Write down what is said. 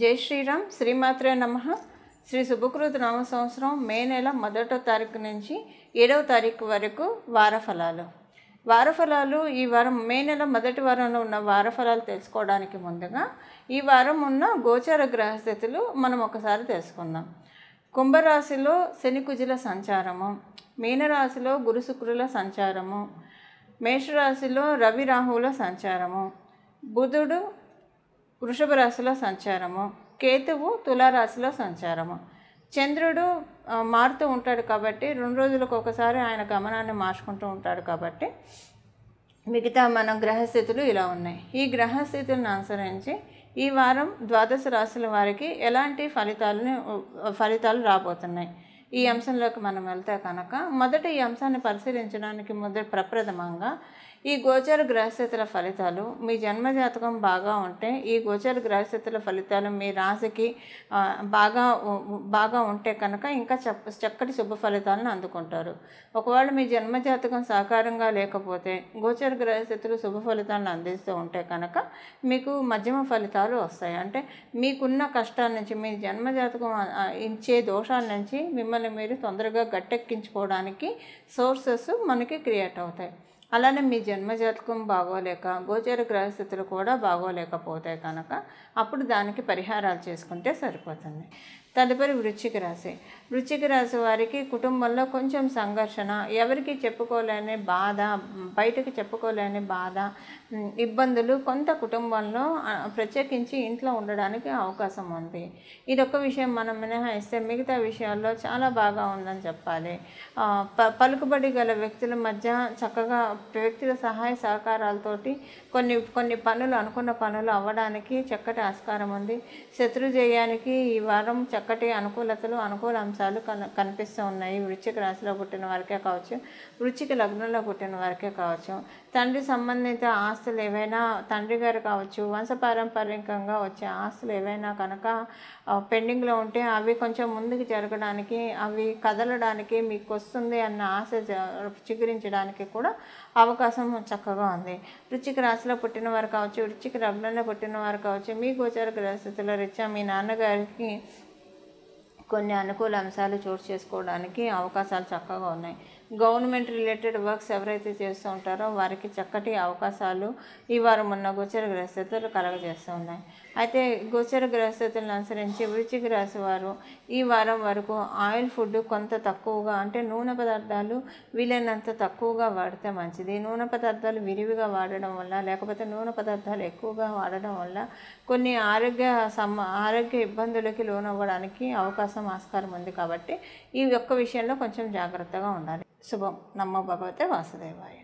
జై శ్రీరామ్ శ్రీమాత్రే నమ శ్రీ శుభకృత నామ సంవత్సరం మే నెల మొదటో తారీఖు నుంచి ఏడవ తారీఖు వరకు వారఫలాలు వారఫలాలు ఈ వారం మే నెల మొదటి వారంలో ఉన్న వారఫలాలు తెలుసుకోవడానికి ముందుగా ఈ వారం ఉన్న గోచర గ్రహస్థితులు మనం ఒకసారి తెలుసుకుందాం కుంభరాశిలో శని కుజుల సంచారము మీనరాశిలో గురుశుక్రుల సంచారము మేషరాశిలో రవి రాహువుల సంచారము బుధుడు వృషభ రాశిలో సంచారము కేతువు తులారాశిలో సంచారము చంద్రుడు మారుతూ ఉంటాడు కాబట్టి రెండు రోజులకు ఒకసారి ఆయన గమనాన్ని మార్చుకుంటూ ఉంటాడు కాబట్టి మిగతా మన గ్రహస్థితులు ఇలా ఉన్నాయి ఈ గ్రహస్థితులను అనుసరించి ఈ వారం ద్వాదశ రాశుల వారికి ఎలాంటి ఫలితాలను ఫలితాలు రాబోతున్నాయి ఈ అంశంలోకి మనం వెళ్తే కనుక మొదట ఈ అంశాన్ని పరిశీలించడానికి మొదటి ప్రప్రథమంగా ఈ గోచర గ్రహస్థితుల ఫలితాలు మీ జన్మజాతకం బాగా ఉంటే ఈ గోచర గ్రహస్థితుల ఫలితాలు మీ రాశికి బాగా బాగా ఉంటే కనుక ఇంకా చక్కటి శుభ ఫలితాలను అందుకుంటారు ఒకవేళ మీ జన్మజాతకం సహకారంగా లేకపోతే గోచర గ్రహస్థితులు శుభ ఫలితాలను అందిస్తూ ఉంటే కనుక మీకు మధ్యమ ఫలితాలు వస్తాయి అంటే మీకున్న కష్టాల నుంచి మీ జన్మజాతకం ఇచ్చే దోషాల నుంచి మిమ్మల్ని మీరు తొందరగా గట్టెక్కించుకోవడానికి సోర్సెస్ మనకి క్రియేట్ అవుతాయి అలానే మీ జన్మజాతకం బాగోలేక గోచర గ్రహస్థితులు కూడా బాగోలేకపోతే కనుక అప్పుడు దానికి పరిహారాలు చేసుకుంటే సరిపోతుంది తదుపరి వృశ్చిక రాశి వృశ్చిక రాశి వారికి కుటుంబంలో కొంచెం సంఘర్షణ ఎవరికి చెప్పుకోలేని బాధ బయటకు చెప్పుకోలేని బాధ ఇబ్బందులు కొంత కుటుంబంలో ప్రత్యేకించి ఇంట్లో ఉండడానికి అవకాశం ఉంది ఇదొక విషయం మనం మినహాయిస్తే మిగతా విషయాల్లో చాలా బాగా ఉందని చెప్పాలి ప పలుకుబడి గల వ్యక్తుల మధ్య చక్కగా వ్యక్తుల సహాయ సహకారాలతోటి కొన్ని కొన్ని పనులు అనుకున్న పనులు అవ్వడానికి చక్కటి ఆస్కారం ఉంది శత్రుజయానికి ఈ వారం చక్క చక్కటి అనుకూలతలు అనుకూల అంశాలు కనిపిస్తూ ఉన్నాయి వృచ్చిక రాశిలో పుట్టిన వారికే కావచ్చు వృచ్చిక లగ్నంలో పుట్టిన వారికే కావచ్చు తండ్రి సంబంధిత ఆస్తులు ఏవైనా తండ్రి గారు కావచ్చు వంశపారంపరికంగా వచ్చే ఆస్తులు ఏవైనా కనుక పెండింగ్లో ఉంటే అవి కొంచెం ముందుకు జరగడానికి అవి కదలడానికి మీకు వస్తుంది అన్న ఆశ చిగురించడానికి కూడా అవకాశం చక్కగా ఉంది వృచ్చిక రాశిలో పుట్టిన వారు కావచ్చు వృచ్చిక లగ్నంలో పుట్టిన వారు కావచ్చు మీ గోచార గ్రహస్థితిలో రిచ్చా మీ నాన్నగారికి కొన్ని అనుకూల అంశాలు చోటు చేసుకోవడానికి అవకాశాలు చక్కగా ఉన్నాయి గవర్నమెంట్ రిలేటెడ్ వర్క్స్ ఎవరైతే చేస్తూ ఉంటారో వారికి చక్కటి అవకాశాలు ఈ వారం ఉన్న గోచర గ్రహస్థితులు కలగజేస్తూ ఉన్నాయి అయితే గోచర గ్రహస్థితులను అనుసరించి వృచిక రాశి వారు ఈ వారం వరకు ఆయిల్ ఫుడ్ కొంత తక్కువగా అంటే నూనె పదార్థాలు వీలైనంత తక్కువగా వాడితే మంచిది నూనె పదార్థాలు విరివిగా వాడడం వల్ల లేకపోతే నూనె పదార్థాలు ఎక్కువగా వాడడం వల్ల కొన్ని ఆరోగ్య సమ్మ ఆరోగ్య ఇబ్బందులకి లోనవ్వడానికి అవకాశం ఆస్కారం ఉంది కాబట్టి ఈ యొక్క విషయంలో కొంచెం జాగ్రత్తగా ఉండాలి శుభం నమో భగవతే వాసుదేవాయ